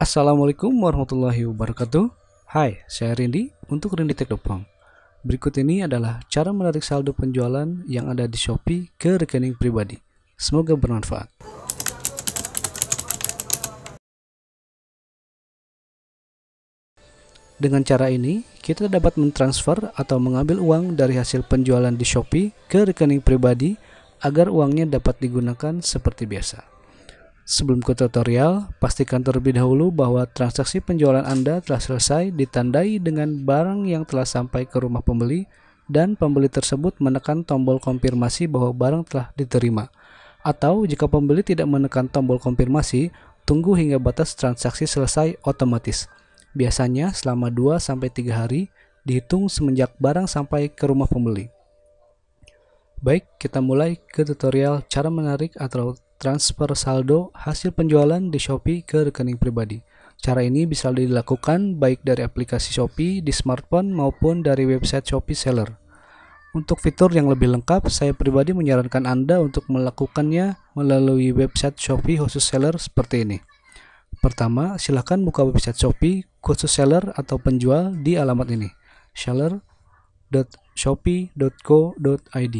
Assalamualaikum warahmatullahi wabarakatuh. Hai, saya Rindi untuk Rindi Teknopang. Berikut ini adalah cara menarik saldo penjualan yang ada di Shopee ke rekening pribadi. Semoga bermanfaat. Dengan cara ini, kita dapat mentransfer atau mengambil uang dari hasil penjualan di Shopee ke rekening pribadi agar uangnya dapat digunakan seperti biasa. Sebelum ke tutorial, pastikan terlebih dahulu bahwa transaksi penjualan Anda telah selesai ditandai dengan barang yang telah sampai ke rumah pembeli dan pembeli tersebut menekan tombol konfirmasi bahwa barang telah diterima. Atau jika pembeli tidak menekan tombol konfirmasi, tunggu hingga batas transaksi selesai otomatis. Biasanya selama 2-3 hari dihitung semenjak barang sampai ke rumah pembeli. Baik, kita mulai ke tutorial cara menarik atau transfer saldo hasil penjualan di Shopee ke rekening pribadi. Cara ini bisa dilakukan baik dari aplikasi Shopee di smartphone maupun dari website Shopee Seller. Untuk fitur yang lebih lengkap, saya pribadi menyarankan Anda untuk melakukannya melalui website Shopee khusus seller seperti ini. Pertama, silakan buka website Shopee khusus seller atau penjual di alamat ini, seller.shopee.co.id.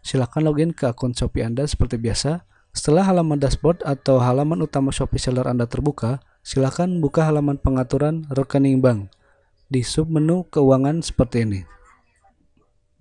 Silakan login ke akun Shopee Anda seperti biasa. Setelah halaman dashboard atau halaman utama Shopee Seller Anda terbuka, silakan buka halaman pengaturan rekening bank di submenu keuangan seperti ini.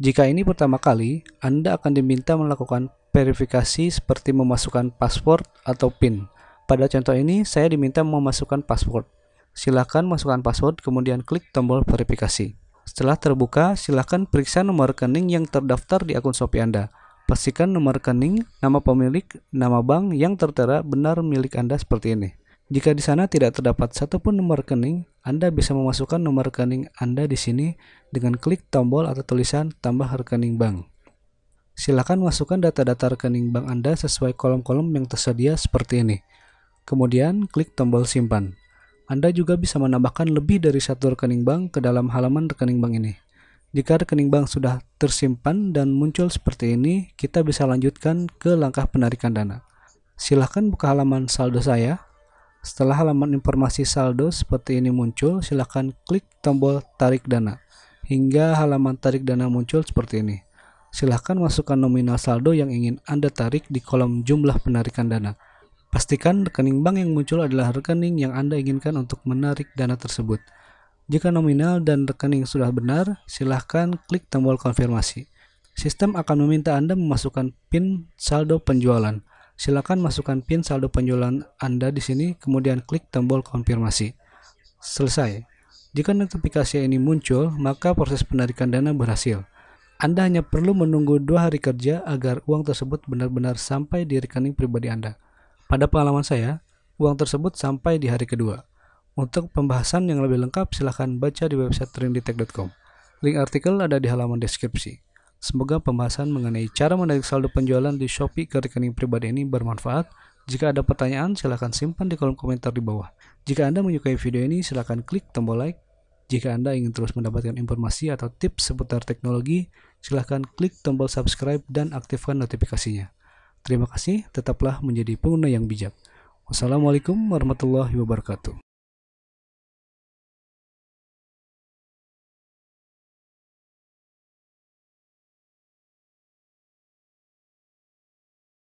Jika ini pertama kali, Anda akan diminta melakukan verifikasi seperti memasukkan password atau PIN. Pada contoh ini, saya diminta memasukkan password. Silakan masukkan password, kemudian klik tombol verifikasi. Setelah terbuka, silakan periksa nomor rekening yang terdaftar di akun Shopee Anda. Pastikan nomor rekening, nama pemilik, nama bank yang tertera benar milik Anda seperti ini. Jika di sana tidak terdapat satupun nomor rekening, Anda bisa memasukkan nomor rekening Anda di sini dengan klik tombol atau tulisan tambah rekening bank. Silakan masukkan data-data rekening bank Anda sesuai kolom-kolom yang tersedia seperti ini. Kemudian klik tombol simpan. Anda juga bisa menambahkan lebih dari satu rekening bank ke dalam halaman rekening bank ini. Jika rekening bank sudah tersimpan dan muncul seperti ini, kita bisa lanjutkan ke langkah penarikan dana. Silahkan buka halaman saldo saya. Setelah halaman informasi saldo seperti ini muncul, silahkan klik tombol tarik dana. Hingga halaman tarik dana muncul seperti ini. Silahkan masukkan nominal saldo yang ingin Anda tarik di kolom jumlah penarikan dana. Pastikan rekening bank yang muncul adalah rekening yang Anda inginkan untuk menarik dana tersebut. Jika nominal dan rekening sudah benar, silahkan klik tombol konfirmasi. Sistem akan meminta Anda memasukkan PIN saldo penjualan. Silakan masukkan PIN saldo penjualan Anda di sini, kemudian klik tombol konfirmasi. Selesai. Jika notifikasi ini muncul, maka proses penarikan dana berhasil. Anda hanya perlu menunggu dua hari kerja agar uang tersebut benar-benar sampai di rekening pribadi Anda. Pada pengalaman saya, uang tersebut sampai di hari kedua. Untuk pembahasan yang lebih lengkap, silahkan baca di website trendytech.com. Link artikel ada di halaman deskripsi. Semoga pembahasan mengenai cara menarik saldo penjualan di Shopee ke rekening pribadi ini bermanfaat. Jika ada pertanyaan, silahkan simpan di kolom komentar di bawah. Jika Anda menyukai video ini, silahkan klik tombol like. Jika Anda ingin terus mendapatkan informasi atau tips seputar teknologi, silahkan klik tombol subscribe dan aktifkan notifikasinya. Terima kasih, tetaplah menjadi pengguna yang bijak. Wassalamualaikum warahmatullahi wabarakatuh.